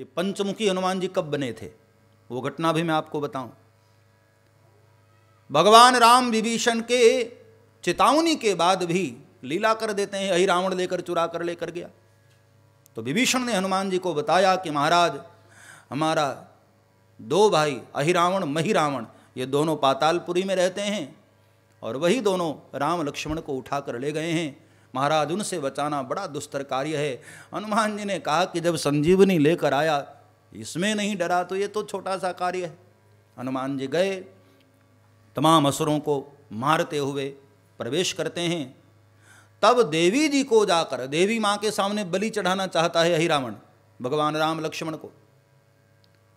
ये पंचमुखी हनुमान जी कब बने थे वो घटना भी मैं आपको बताऊं भगवान राम विभीषण के चेतावनी के बाद भी लीला कर देते हैं यही रावण लेकर चुरा कर लेकर गया तो विभीषण ने हनुमान जी को बताया कि महाराज हमारा दो भाई अहिरावण रावण ये दोनों पातालपुरी में रहते हैं और वही दोनों राम लक्ष्मण को उठा कर ले गए हैं महाराज उनसे बचाना बड़ा दुस्तर कार्य है हनुमान जी ने कहा कि जब संजीवनी लेकर आया इसमें नहीं डरा तो ये तो छोटा सा कार्य है हनुमान जी गए तमाम असुरों को मारते हुए प्रवेश करते हैं तब देवी जी को जाकर देवी माँ के सामने बलि चढ़ाना चाहता है अहिरावण भगवान राम लक्ष्मण को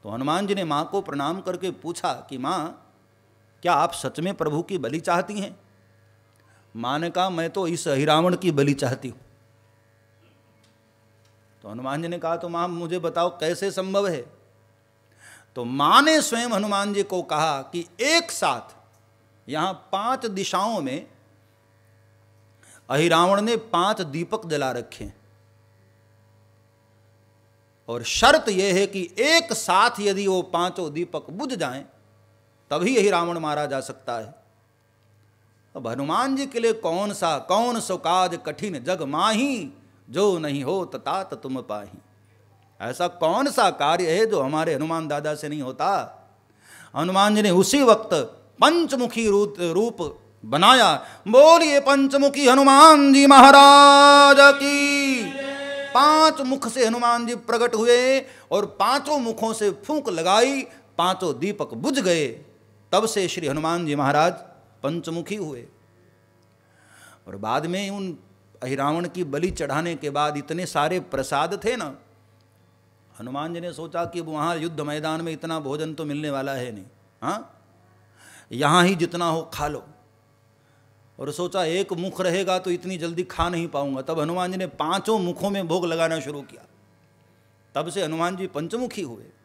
तो हनुमान जी ने माँ को प्रणाम करके पूछा कि माँ क्या आप सच में प्रभु की बलि चाहती हैं माँ ने कहा मैं तो इस हिरावण की बलि चाहती हूँ तो हनुमान जी ने कहा तो मां मुझे बताओ कैसे संभव है तो मां ने स्वयं हनुमान जी को कहा कि एक साथ यहां पांच दिशाओं में अहिरावण ने पांच दीपक जला रखे और शर्त यह है कि एक साथ यदि वो पांचों दीपक बुझ जाएं तभी अहिरावण मारा जा सकता है अब हनुमान जी के लिए कौन सा कौन सो काज कठिन जग माही जो नहीं हो तात तुम पाही ऐसा कौन सा कार्य है जो हमारे हनुमान दादा से नहीं होता हनुमान जी ने उसी वक्त पंचमुखी रूप बनाया बोलिए पंचमुखी हनुमान जी महाराज की पांच मुख से हनुमान जी प्रकट हुए और पांचों मुखों से फूंक लगाई पांचों दीपक बुझ गए तब से श्री हनुमान जी महाराज पंचमुखी हुए और बाद में उन अहिरावण की बलि चढ़ाने के बाद इतने सारे प्रसाद थे ना हनुमान जी ने सोचा कि वहाँ युद्ध मैदान में इतना भोजन तो मिलने वाला है नहीं हाँ यहाँ ही जितना हो खा लो और सोचा एक मुख रहेगा तो इतनी जल्दी खा नहीं पाऊंगा तब हनुमान जी ने पांचों मुखों में भोग लगाना शुरू किया तब से हनुमान जी पंचमुखी हुए